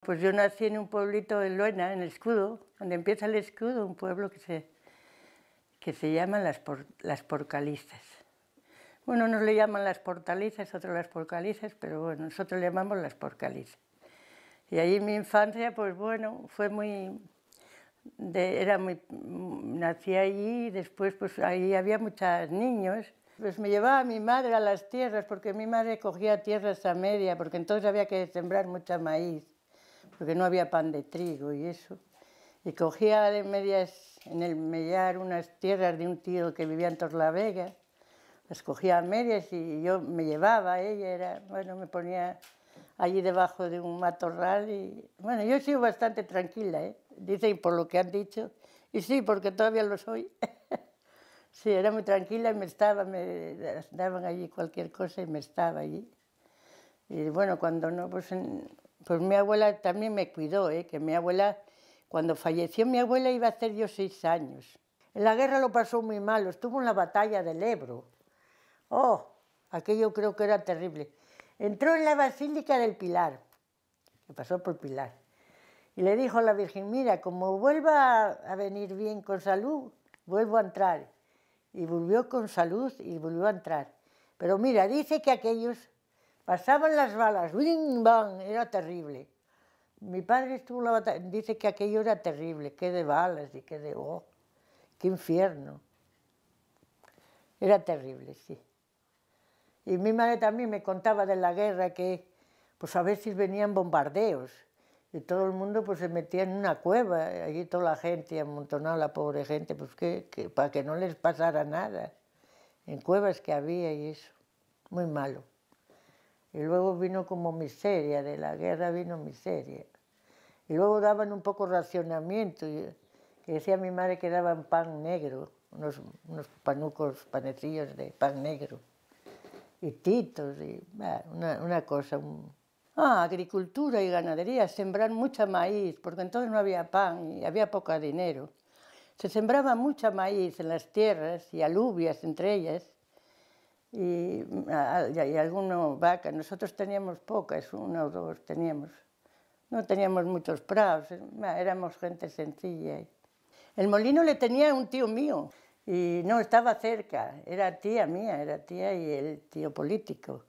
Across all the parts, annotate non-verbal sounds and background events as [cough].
Pues yo nací en un pueblito de Luena, en el escudo, donde empieza el escudo, un pueblo que se, que se llama las, las Porcalizas. Bueno, nos le llaman las Portalizas, otros las Porcalizas, pero bueno, nosotros le llamamos las Porcalizas. Y allí mi infancia, pues bueno, fue muy... era muy nací allí después pues ahí había muchos niños. Pues me llevaba mi madre a las tierras, porque mi madre cogía tierras a media, porque entonces había que sembrar mucha maíz porque no había pan de trigo y eso. Y cogía de medias, en el Mellar unas tierras de un tío que vivía en Torlavega, las cogía a medias y yo me llevaba, ella era, bueno, me ponía allí debajo de un matorral y, bueno, yo he sido bastante tranquila, ¿eh? dicen por lo que han dicho, y sí, porque todavía lo soy. [laughs] sí, era muy tranquila y me estaba, me daban allí cualquier cosa y me estaba allí. Y bueno, cuando no, pues en, pues mi abuela también me cuidó, ¿eh? que mi abuela, cuando falleció mi abuela iba a hacer yo seis años. En la guerra lo pasó muy malo, estuvo en la batalla del Ebro. Oh, aquello creo que era terrible. Entró en la Basílica del Pilar, que pasó por Pilar, y le dijo a la Virgen, mira, como vuelva a venir bien con salud, vuelvo a entrar. Y volvió con salud y volvió a entrar. Pero mira, dice que aquellos Pasaban las balas, bing bam! Era terrible. Mi padre estuvo dice que aquello era terrible, que de balas y que de... ¡Oh! ¡Qué infierno! Era terrible, sí. Y mi madre también me contaba de la guerra que, pues a veces venían bombardeos y todo el mundo pues se metía en una cueva, allí toda la gente, amontonada la pobre gente, pues que, para que no les pasara nada, en cuevas que había y eso, muy malo y luego vino como miseria, de la guerra vino miseria. Y luego daban un poco racionamiento, y, decía mi madre que daban pan negro, unos, unos panucos, panecillos de pan negro, y titos, y una, una, cosa. Ah, agricultura y ganadería, sembrar mucha maíz, porque entonces no había pan y había poco dinero. Se sembraba mucha maíz en las tierras y alubias entre ellas, y, mm, y alguna vaca. Nosotros teníamos pocas, una o dos teníamos. No teníamos muchos prados, éramos gente sencilla. El molino le tenía un tío mío y no estaba cerca, era tía mía, era tía y el tío político.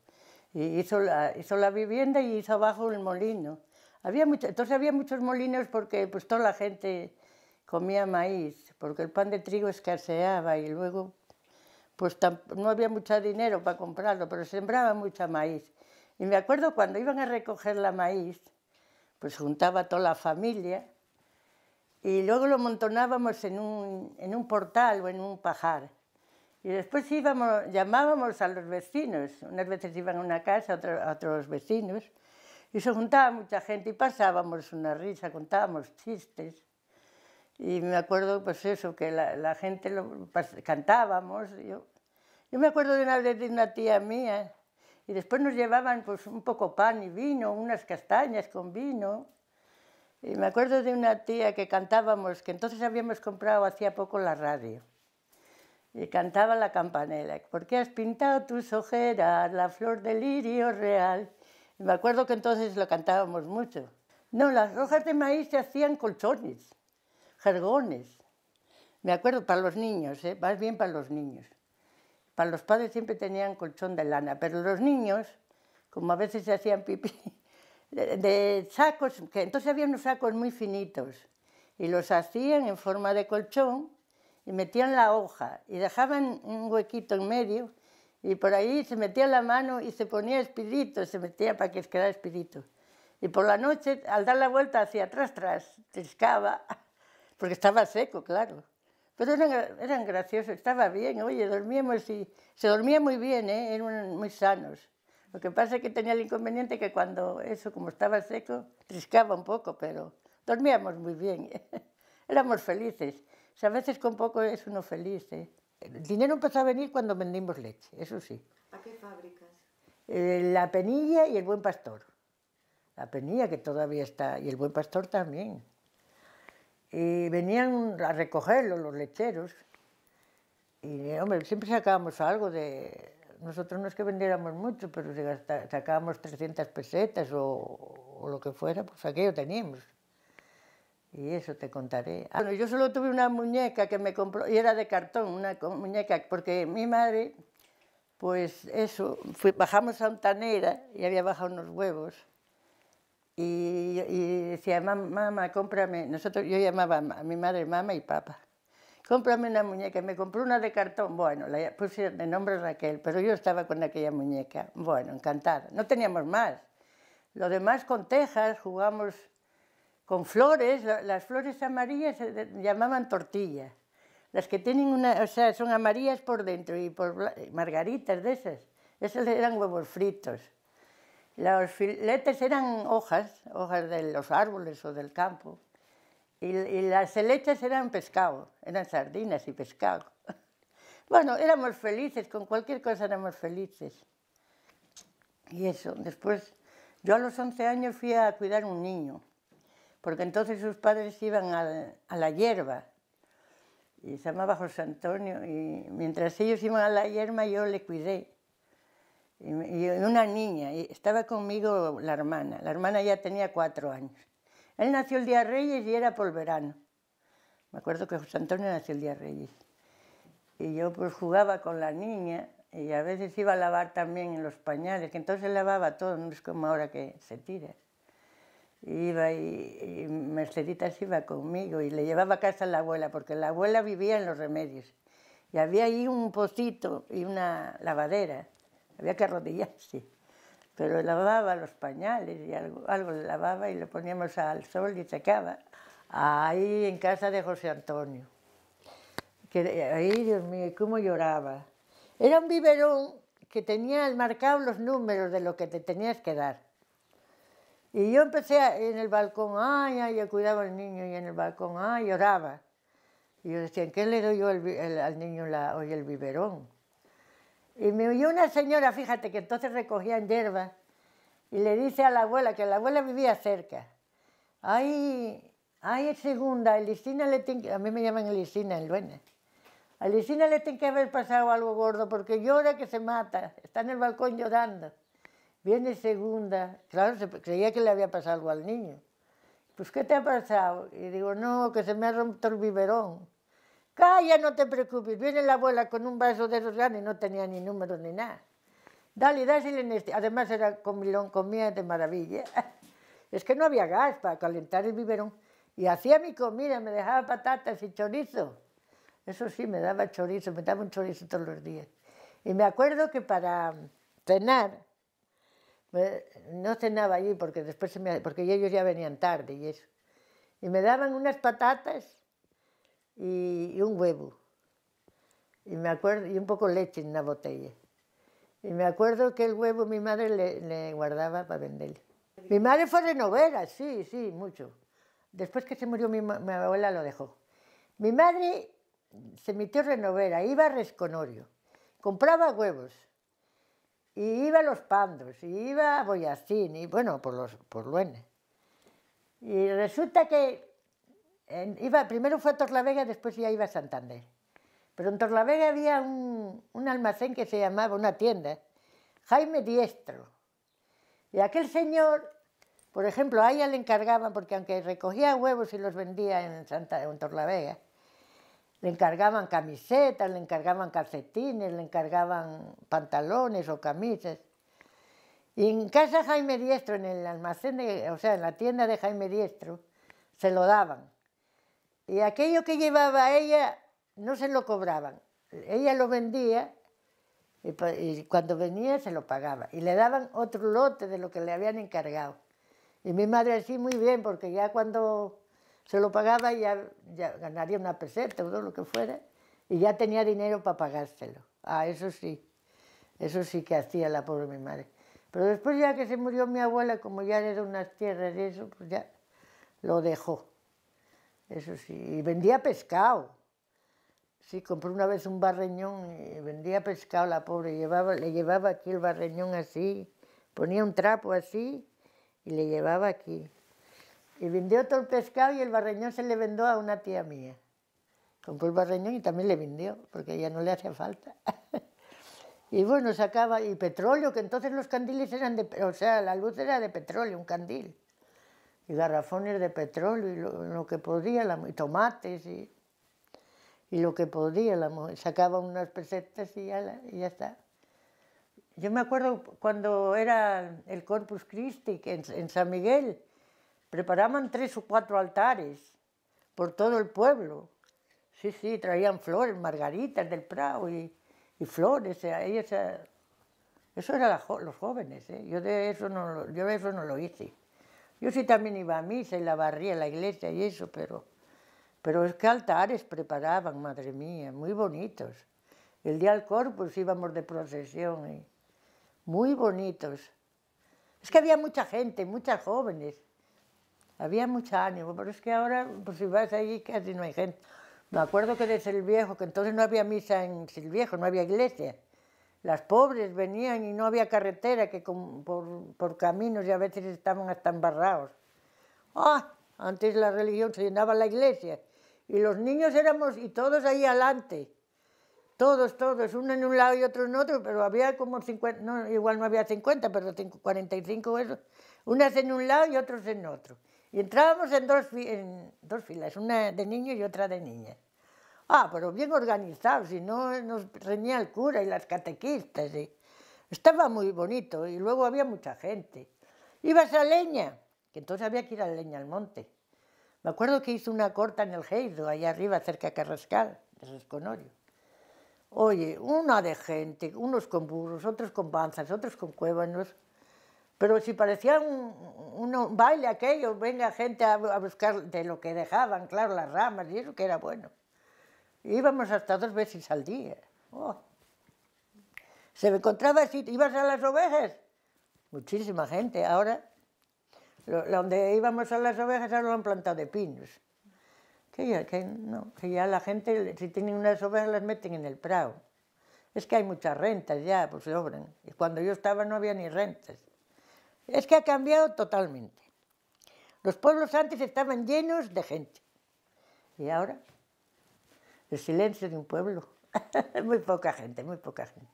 Y hizo la, hizo la vivienda y hizo abajo el molino. Había mucho, entonces había muchos molinos porque pues toda la gente comía maíz, porque el pan de trigo escaseaba y luego pues no había mucho dinero para comprarlo, pero sembraba mucha maíz. Y me acuerdo cuando iban a recoger la maíz, pues juntaba toda la familia y luego lo montonábamos en un, portal o en un pajar. Y después íbamos, llamábamos a los vecinos, unas veces iban a una casa, a otros vecinos, y se juntaba mucha gente y pasábamos una risa, contábamos chistes. Y me acuerdo, pues eso, que la, gente lo, pues, cantábamos. Yo, yo me acuerdo de una vez de una tía mía, y después nos llevaban pues, un poco pan y vino, unas castañas con vino. Y me acuerdo de una tía que cantábamos, que entonces habíamos comprado hacía poco la radio. Y cantaba la campanela, porque has pintado tus ojeras, la flor del lirio real. Y me acuerdo que entonces lo cantábamos mucho. No, las hojas de maíz se hacían colchones jargones. Me acuerdo para los niños, ¿eh? más bien para los niños. Para los padres siempre tenían colchón de lana, pero los niños, como a veces se hacían pipí, [laughs] de, sacos, que entonces había unos sacos muy finitos, y los hacían en forma de colchón y metían la hoja y dejaban un huequito en medio y por ahí se metía la mano y se ponía espirito, se metía para que quedara espíritu. Y por la noche, al dar la vuelta hacia atrás, tras, triscaba porque estaba seco, claro. Pero eran, graciosos, estaba bien, oye, dormíamos y se dormía muy bien, ¿eh? eran muy sanos. Lo que pasa es que tenía el inconveniente que cuando eso, como estaba seco, triscaba un poco, pero dormíamos muy bien, [laughs] éramos felices. O a veces con poco es uno feliz. ¿eh? El dinero empezó a venir cuando vendimos leche, eso sí. ¿A qué fábricas? Eh, la Penilla y el Buen Pastor. La Penilla que todavía está, y el Buen Pastor también. Y venían a recogerlo los lecheros. Y, hombre, siempre sacábamos algo de... Nosotros no es que vendiéramos mucho, pero si sacábamos 300 pesetas o, lo que fuera, pues aquello teníamos. Y eso te contaré. Ah, bueno, yo solo tuve una muñeca que me compró, y era de cartón, una muñeca, porque mi madre, pues eso, bajamos a tanera y había bajado unos huevos. Y, decía, mamá, cómprame. Nosotros, yo llamaba a mi madre, mamá y papá. Cómprame una muñeca. Me compró una de cartón. Bueno, la puse de nombre Raquel, pero yo estaba con aquella muñeca. Bueno, encantada. No teníamos más. Lo demás con tejas, jugamos con flores. Las flores amarillas se llamaban tortillas. Las que tienen una, o sea, son amarillas por dentro y por margaritas de esas. Esas eran huevos fritos. Los filetes eran hojas, hojas de los árboles o del campo, y, las helechas eran pescado, eran sardinas y pescado. [laughs] Bueno, éramos felices, con cualquier cosa éramos felices. Y eso, después, yo a los 11 años fui a cuidar un niño, porque entonces sus padres iban a la hierba, y se llamaba José Antonio, y mientras ellos iban a la hierba yo le cuidé y una niña, y estaba conmigo la hermana, la hermana ya tenía cuatro años. Él nació el día Reyes y era por verano. Me acuerdo que José Antonio nació el día Reyes. Y yo pues jugaba con la niña y a veces iba a lavar también en los pañales, que entonces lavaba todo, no es como ahora que se tira. Iba y, y Merceditas iba conmigo y le llevaba a casa a la abuela, porque la abuela vivía en los remedios. Y había ahí un pocito y una lavadera había que arrodillarse, pero lavaba los pañales y algo, algo le lavaba y lo poníamos al sol y secaba, ahí en casa de José Antonio. Que, ahí, Dios mío, cómo lloraba. Era un biberón que tenía marcados los números de lo que te tenías que dar. Y yo empecé en el balcón, ay, ay, yo cuidaba al niño y en el balcón, ay, lloraba. Y yo decía, ¿en qué le doy yo al niño la, hoy el biberón? Y me oyó una señora, fíjate, que entonces recogían hierba y le dice a la abuela, que la abuela vivía cerca, ay, ay, segunda, Elisina le A mí me llaman Elisina, el Luena. A Elisina le tiene que haber pasado algo gordo, porque llora que se mata, está en el balcón llorando. Viene segunda, claro, se creía que le había pasado algo al niño. Pues, ¿qué te ha pasado? Y digo, no, que se me ha rompido el biberón. Calla, no te preocupes. Viene la abuela con un vaso de esos y no tenía ni número ni nada. Dale, dásele en este. Además era comilón, comía de maravilla. [laughs] Es que no había gas para calentar el biberón. Y hacía mi comida, me dejaba patatas y chorizo. Eso sí, me daba chorizo, me daba un chorizo todos los días. Y me acuerdo que para cenar, no cenaba allí porque después porque ellos ya venían tarde y eso. Y me daban unas patatas y, un huevo. Y me acuerdo, y un poco de leche en una botella. Y me acuerdo que el huevo mi madre le, guardaba para venderle. Mi madre fue de novela, sí, sí, mucho. Después que se murió mi, abuela lo dejó. Mi madre se metió renovera, iba a Resconorio, compraba huevos, y iba a los Pandos, y iba a Boyacín, y bueno, por los por Luene. Y resulta que primero fue a Torlavega, después ya iba a Santander. Pero en Torlavega había un, almacén que se llamaba, una tienda, Jaime Diestro. Y aquel señor, por ejemplo, a ella le encargaban, porque aunque recogía huevos y los vendía en, Santa, en Torlavega, le encargaban camisetas, le encargaban calcetines, le encargaban pantalones o camisas. Y en casa Jaime Diestro, en el almacén, o sea, en la tienda de Jaime Diestro, se lo daban y aquello que llevaba ella no se lo cobraban. Ella lo vendía y, cuando venía se lo pagaba. Y le daban otro lote de lo que le habían encargado. Y mi madre así muy bien, porque ya cuando se lo pagaba ya, ganaría una peseta o lo que fuera y ya tenía dinero para pagárselo. Ah, eso sí, eso sí que hacía la pobre mi madre. Pero después ya que se murió mi abuela, como ya era unas tierras y eso, pues ya lo dejó eso sí. Y vendía pescado. Sí, compró una vez un barreñón y vendía pescado la pobre. Llevaba, le llevaba aquí el barreñón así, ponía un trapo así y le llevaba aquí. Y vendió todo el pescado y el barreñón se le vendió a una tía mía. Compró el barreñón y también le vendió, porque ya no le hacía falta. [laughs] y bueno, sacaba, y petróleo, que entonces los candiles eran de, o sea, la luz era de petróleo, un candil y garrafones de petróleo y lo, que podía, la, y tomates y, y, lo que podía. La sacaba unas pesetas y ya, y ya está. Yo me acuerdo cuando era el Corpus Christi en, en San Miguel, preparaban tres o cuatro altares por todo el pueblo. Sí, sí, traían flores, margaritas del Prado y, y flores. Eh, eso eran los jóvenes, eh. yo, de eso no, yo de eso no lo hice. Yo sí también iba a misa y la barría la iglesia y eso, pero, pero es que altares preparaban, madre mía, muy bonitos. El día del Corpus íbamos de procesión y muy bonitos. Es que había mucha gente, muchas jóvenes. Había mucho ánimo, pero es que ahora, pues si vas allí casi no hay gente. Me acuerdo que desde el viejo, que entonces no había misa en Silviejo, no había iglesia. Las pobres venían y no había carretera, que por, caminos y a veces estaban hasta embarrados. ¡Ah! Antes la religión se llenaba la iglesia y los niños éramos y todos ahí adelante. Todos, todos, uno en un lado y otro en otro, pero había como 50, no, igual no había 50, pero 45 eso, unas en un lado y otros en otro. Y entrábamos en dos, en dos filas, una de niños y otra de niñas. Ah, pero bien organizado, si no eh, nos reñía el cura y las catequistas. Estaba muy bonito y luego había mucha gente. Ibas a leña, que entonces había que ir a leña al monte. Me acuerdo que hice una corta en el Geido, allá arriba, cerca de Carrascal, de Resconorio. Oye, una de gente, unos con burros, otros con panzas, otros con cuévanos. Pero si parecía un, baile aquello, venga gente a buscar de lo que dejaban, claro, las ramas, y eso que era bueno. Íbamos hasta dos veces al día. Oh. Se me encontraba si ibas a las ovejas. Muchísima gente. Ahora, donde íbamos a las ovejas, ahora lo han plantado de pinos. Que ya, la gente, si tienen unas ovejas, las meten en el prado. Es que hay muchas rentas ya, pues obran. Y cuando yo estaba no había ni rentas. Es que ha cambiado totalmente. Los pueblos antes estaban llenos de gente. Y ahora el silencio de un pueblo. [laughs] muy poca gente, muy poca gente.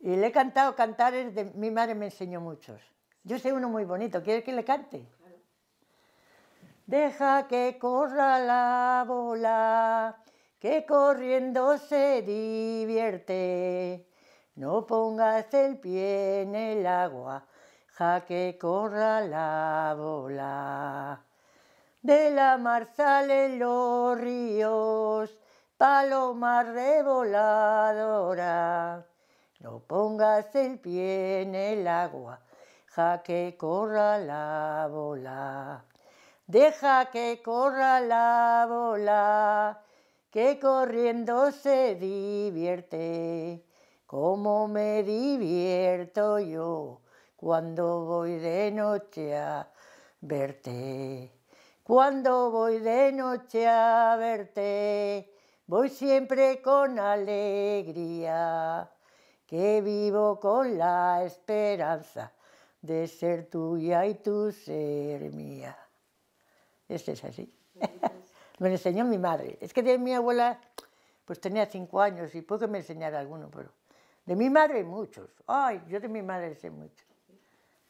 Y le he cantado cantares, de, mi madre me enseñó muchos. Yo sé uno muy bonito, ¿quieres que le cante? Deja que corra la bola, que corriendo se divierte. No pongas el pie en el agua, ja que corra la bola de la mar salen los ríos, paloma revoladora. No pongas el pie en el agua, ja que corra la bola. Deja que corra la bola, que corriendo se divierte, como me divierto yo cuando voy de noche a verte. Cuando voy de noche a verte, voy siempre con alegría, que vivo con la esperanza de ser tuya y tu ser mía. Este es así. [laughs] me lo enseñó mi madre. Es que de mi abuela, pues tenía cinco años y puedo que me enseñara alguno, pero de mi madre muchos. Ay, yo de mi madre sé mucho.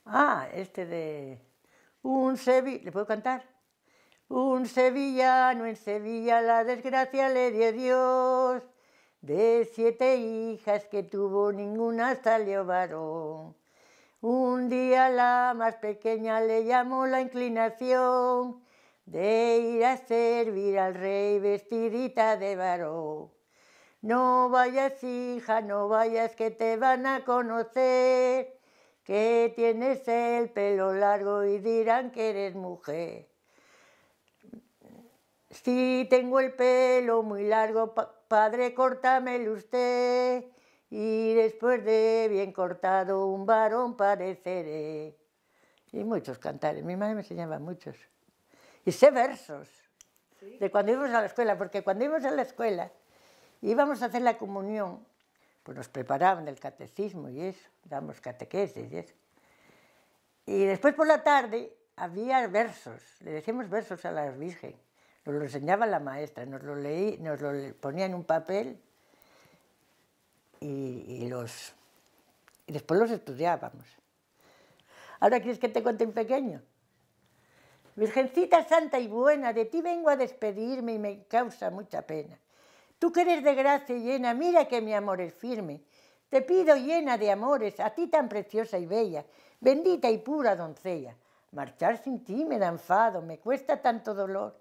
Ah, este de un Sevi, ¿le puedo cantar? Un sevillano en Sevilla la desgracia le dio Dios. De siete hijas que tuvo ninguna salió varón. Un día la más pequeña le llamó la inclinación de ir a servir al rey vestidita de varón. No vayas, hija, no vayas, que te van a conocer, que tienes el pelo largo y dirán que eres mujer. Si tengo el pelo muy largo, padre, córtamelo usted. Y después de bien cortado, un varón pareceré. Y muchos cantares. Mi madre me enseñaba muchos. Y sé versos de cuando íbamos a la escuela, porque cuando íbamos a la escuela íbamos a hacer la comunión, pues nos preparaban el catecismo y eso, damos catequesis y eso. Y después por la tarde había versos, le decíamos versos a la Virgen. Pero lo enseñaba la maestra, nos lo, leí, nos lo ponía en un papel y, los, y después los estudiábamos. ¿Ahora quieres que te cuente un pequeño? Virgencita santa y buena, de ti vengo a despedirme y me causa mucha pena. Tú que eres de gracia y llena, mira que mi amor es firme. Te pido llena de amores, a ti tan preciosa y bella, bendita y pura doncella. Marchar sin ti me da enfado, me cuesta tanto dolor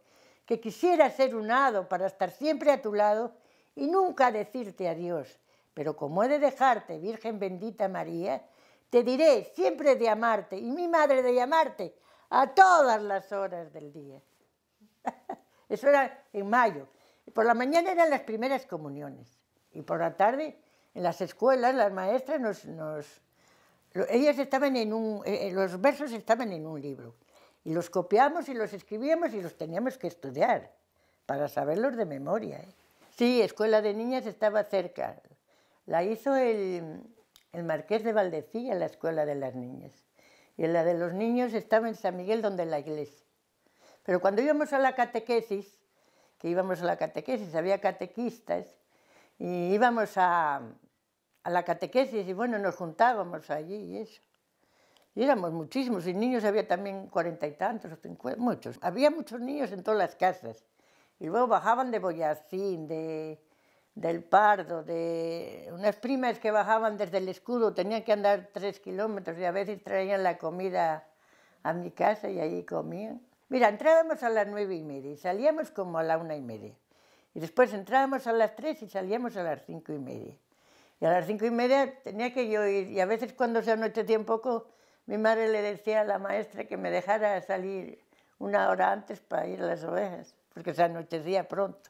que quisiera ser un hado para estar siempre a tu lado y nunca decirte adiós. Pero como he de dejarte, Virgen bendita María, te diré siempre de amarte y mi madre de llamarte a todas las horas del día. [laughs] Eso era en mayo. Por la mañana eran las primeras comuniones y por la tarde en las escuelas las maestras nos... nos ellas estaban en un... Eh, eh, los versos estaban en un libro y los copiamos y los escribíamos y los teníamos que estudiar para saberlos de memoria. ¿eh? Sí, Escuela de Niñas estaba cerca. La hizo el, Marqués de Valdecilla, la Escuela de las Niñas. Y la de los niños estaba en San Miguel, donde la iglesia. Pero cuando íbamos a la catequesis, que íbamos a la catequesis, había catequistas, y íbamos a, a la catequesis y bueno, nos juntábamos allí y eso. Y éramos muchísimos, y niños había también cuarenta y tantos, muchos. Había muchos niños en todas las casas. Y luego bajaban de Boyacín, de, del Pardo, de unas primas que bajaban desde el escudo, tenían que andar tres kilómetros y a veces traían la comida a mi casa y allí comían. Mira, entrábamos a las nueve y media y salíamos como a la una y media. Y después entrábamos a las tres y salíamos a las cinco y media. Y a las cinco y media tenía que yo ir, y a veces cuando se anochecía un poco mi madre le decía a la maestra que me dejara salir una hora antes para ir a las ovejas, porque se anochecía pronto.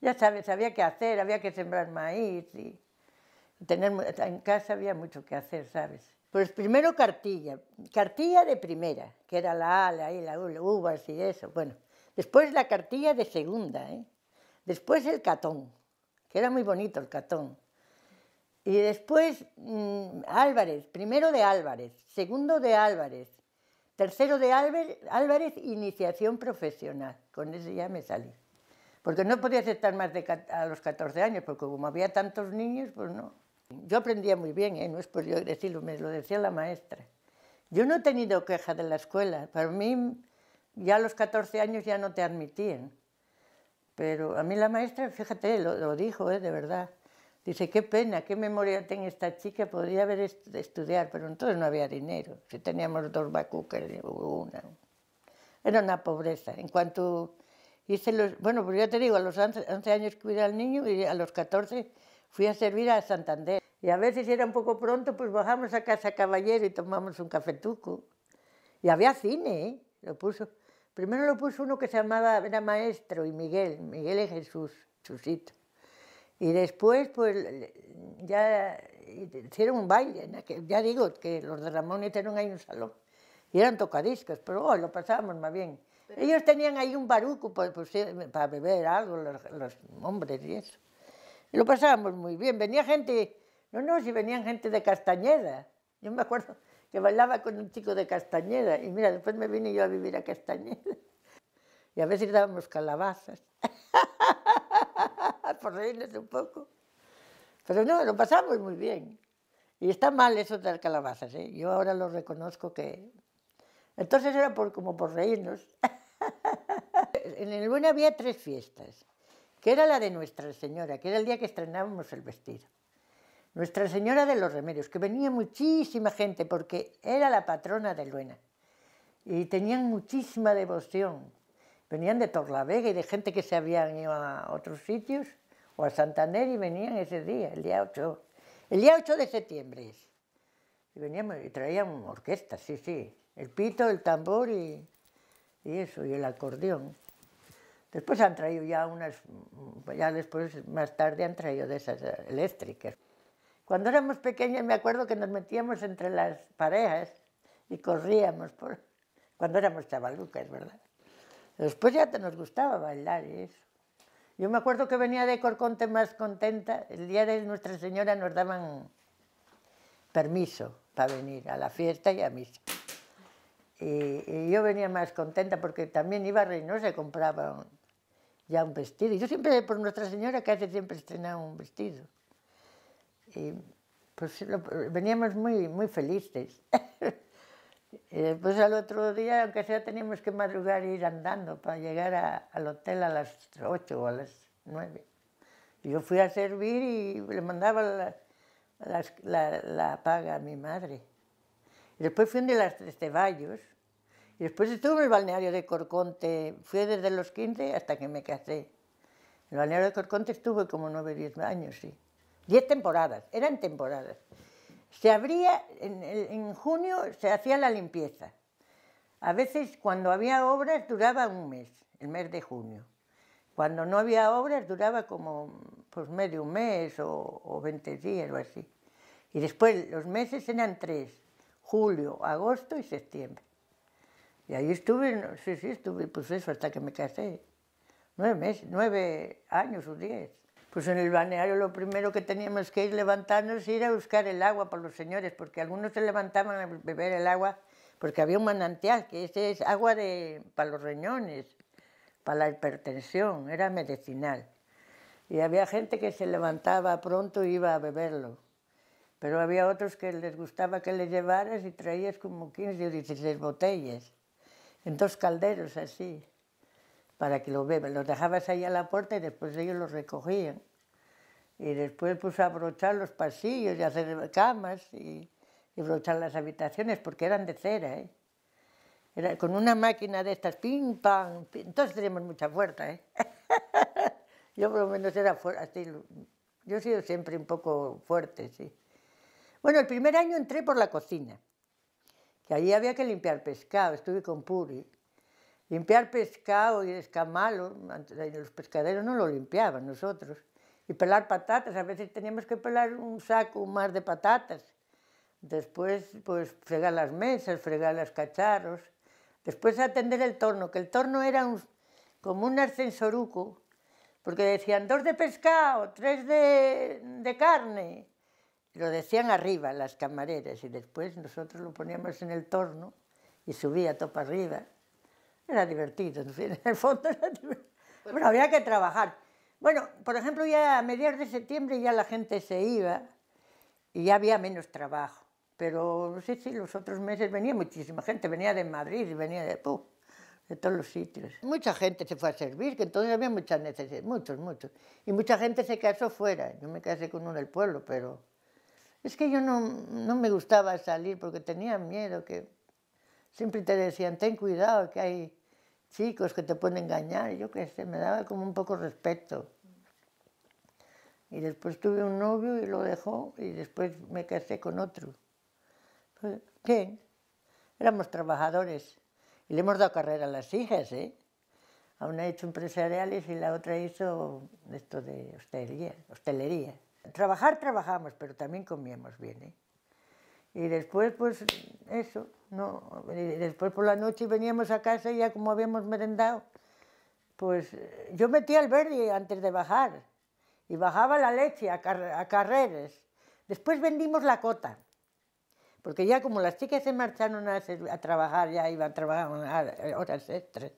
Ya sabes, había que hacer, había que sembrar maíz y tener, en casa había mucho que hacer, ¿sabes? Pues primero cartilla, cartilla de primera, que era la ala y las la uvas y eso, bueno. Después la cartilla de segunda, ¿eh? Después el catón, que era muy bonito el catón. Y después mm, Álvarez, primero de Álvarez, segundo de Álvarez, tercero de Álvarez, iniciación profesional. Con ese ya me salí. Porque no podía aceptar más de a los 14 años, porque como había tantos niños, pues no. Yo aprendía muy bien, ¿eh? no es por yo decirlo, me lo decía la maestra. Yo no he tenido queja de la escuela. Para mí, ya a los 14 años ya no te admitían. Pero a mí la maestra, fíjate, lo, dijo, ¿eh? de verdad. Dice, qué pena, qué memoria tiene esta chica, podría haber estudiado. pero entonces no había dinero. Si teníamos dos bacucas, una. Era una pobreza. En cuanto hice los... Bueno, pues ya te digo, a los 11 años cuidé al niño y a los 14 fui a servir a Santander. Y a veces era un poco pronto, pues bajamos a Casa Caballero y tomamos un cafetuco. Y había cine, ¿eh? Lo puso. Primero lo puso uno que se llamaba, era maestro, y Miguel, Miguel y Jesús, Chusito. Y después, pues, ya hicieron un baile, ya digo que los de Ramón hicieron este ahí un salón, y eran tocadiscos, pero oh, lo pasábamos más bien. Ellos tenían ahí un baruco pues, pues, para beber algo, los, hombres y eso. Y lo pasábamos muy bien. Venía gente, no, no, si venían gente de Castañeda. Yo me acuerdo que bailaba con un chico de Castañeda, y mira, después me vine yo a vivir a Castañeda. [laughs] Y a veces dábamos calabazas. [laughs] por reírnos un poco. Pero no, lo pasamos muy bien. Y está mal eso de las calabazas, ¿eh? yo ahora lo reconozco que... Entonces era por, como por reírnos. [laughs] en el Buen había tres fiestas, que era la de Nuestra Señora, que era el día que estrenábamos el vestido. Nuestra Señora de los Remedios, que venía muchísima gente porque era la patrona de Luena. Y tenían muchísima devoción. Venían de Torlavega y de gente que se habían ido a otros sitios o a Santander y venían ese día, el día 8, el día 8 de septiembre. Y veníamos y orquesta, sí, sí, el pito, el tambor y, eso, y el acordeón. Después han traído ya unas, ya después, más tarde han traído de esas eléctricas. Cuando éramos pequeños me acuerdo que nos metíamos entre las parejas y corríamos, por, cuando éramos chavalucas, ¿verdad? Después ya te nos gustaba bailar y eso. Yo me acuerdo que venía de Corconte más contenta. El día de Nuestra Señora nos daban permiso para venir a la fiesta y a misa. Y, yo venía más contenta porque también iba a Reynosa y compraba ya un vestido. Y yo siempre, por Nuestra Señora, que hace siempre estrenaba un vestido. Y pues veníamos muy, muy felices. [laughs] Y después al otro día, aunque sea, teníamos que madrugar e ir andando para llegar al hotel a las 8 o a las 9. Yo fui a servir y le mandaba la, la, paga a mi madre. Y después fui de las Tres Teballos. Y después estuve en el balneario de Corconte. Fui desde los 15 hasta que me casé. el balneario de Corconte estuve como 9 o 10 años, sí. 10 temporadas, eran temporadas. Se abría, en, junio se hacía la limpieza. A veces cuando había obras duraba un mes, el mes de junio. Cuando no había obras duraba como pues, medio mes o, o 20 días o así. Y después los meses eran tres, julio, agosto y septiembre. Y ahí estuve, sí, sí, estuve pues eso hasta que me casé. Nueve meses, nueve años o diez. Pues en el balneario lo primero que teníamos que ir levantarnos ir a buscar el agua para los señores, porque algunos se levantaban a beber el agua, porque había un manantial, que ese es agua para los riñones, para la hipertensión, era medicinal. Y había gente que se levantaba pronto y iba a beberlo. Pero había otros que les gustaba que le llevaras y traías como 15 o 16 botellas, en dos calderos así para que los bebas. Los dejabas ahí a la puerta y después ellos los recogían. Y después puse a brochar los pasillos y hacer camas y, brochar las habitaciones porque eran de cera. ¿eh? con una máquina de estas, pim, pam, entonces teníamos mucha fuerza. ¿eh? [laughs] yo por lo menos era fuerte. Yo he sido siempre un poco fuerte, sí. Bueno, el primer año entré por la cocina, que allí había que limpiar pescado, estuve con Puri. Limpiar pescado y escamarlo, los pescaderos no lo limpiaban nosotros. Y pelar patatas, a veces teníamos que pelar un saco más de patatas. Después, pues, fregar las mesas, fregar los cacharros. Después atender el torno, que el torno era como un ascensoruco, porque decían dos de pescado, tres de, de carne. Lo decían arriba las camareras y después nosotros lo poníamos en el torno y subía topa arriba. Era divertido, en el fondo era divertido. Bueno, había que trabajar. Bueno, por ejemplo, ya a mediados de septiembre ya la gente se iba y ya había menos trabajo. Pero no sé si los otros meses venía muchísima gente, venía de Madrid, venía de, todos los sitios. Mucha gente se fue a servir, que entonces había muchas necesidades, muchos, muchos. Y mucha gente se casó fuera. Yo me casé con uno del pueblo, pero es que yo no, no me gustaba salir porque tenía miedo que siempre te decían, ten cuidado que hay chicos que te pueden engañar, yo qué sé, me daba como un poco respeto. Y después tuve un novio y lo dejó y después me casé con otro. Pues, bien, éramos trabajadores y le hemos dado carrera a las hijas, ¿eh? A una hecho empresariales y la otra hizo esto de hostelería. hostelería. Trabajar trabajamos, pero también comíamos bien, ¿eh? Y después, pues eso, no. después por la noche veníamos a casa y ya como habíamos merendado, pues yo metía el verde antes de bajar y bajaba la leche a, car a carreres Después vendimos la cota, porque ya como las chicas se marcharon a, trabajar, ya iban a trabajar eh, horas extras,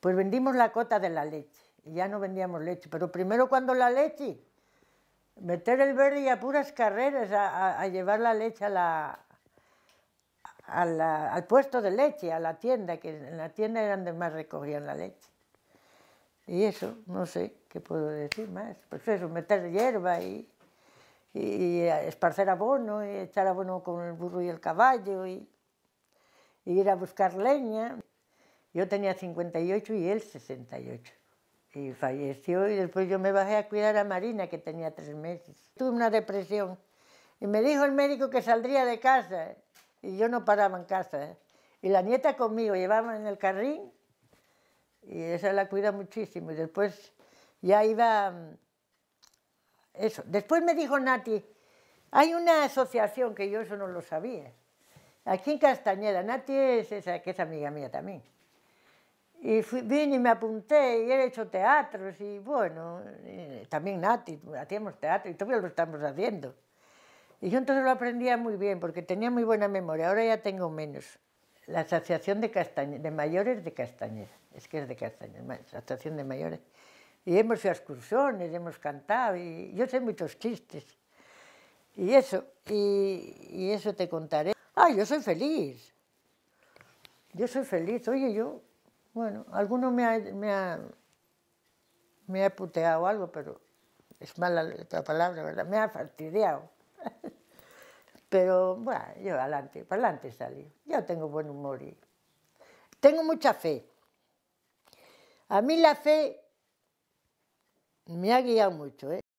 pues vendimos la cota de la leche. Y ya no vendíamos leche, pero primero cuando la leche meter el verde y a puras carreras a, llevar la leche a la, al puesto de leche, a la tienda, que en la tienda eran donde más recogían la leche. Y eso, no sé qué puedo decir más. Pues eso, meter hierba y, esparcer abono, y echar abono con el burro y el caballo, y, y ir a buscar leña. Yo tenía 58 y él 68 y falleció y después yo me bajé a cuidar a Marina que tenía tres meses. Tuve una depresión y me dijo el médico que saldría de casa y yo no paraba en casa. Y la nieta conmigo, llevaba en el carrín y esa la cuida muchísimo. Y después ya iba... Mm, eso. Después me dijo Nati, hay una asociación que yo eso no lo sabía. Aquí en Castañeda, Nati es esa que es amiga mía también. Y fui, vine y me apunté y he hecho teatros y bueno, también Nati, hacíamos teatro y todavía lo estamos haciendo. Y yo entonces lo aprendía muy bien porque tenía muy buena memoria, ahora ya tengo menos. La Asociación de, de Mayores de Castañeda, es que es de Castañeda, la Asociación de Mayores. Y hemos hecho excursiones, hemos cantado y yo sé muchos chistes. Y eso, y, eso te contaré. Ah, yo soy feliz! Yo soy feliz, oye, yo bueno, alguno me ha, me ha, me ha puteado algo, pero es mala la palabra, ¿verdad? Me ha fastidiado. [laughs] Pero bueno, yo adelante, para adelante salí. Yo tengo buen humor y tengo mucha fe. A mí la fe me ha guiado mucho, ¿eh?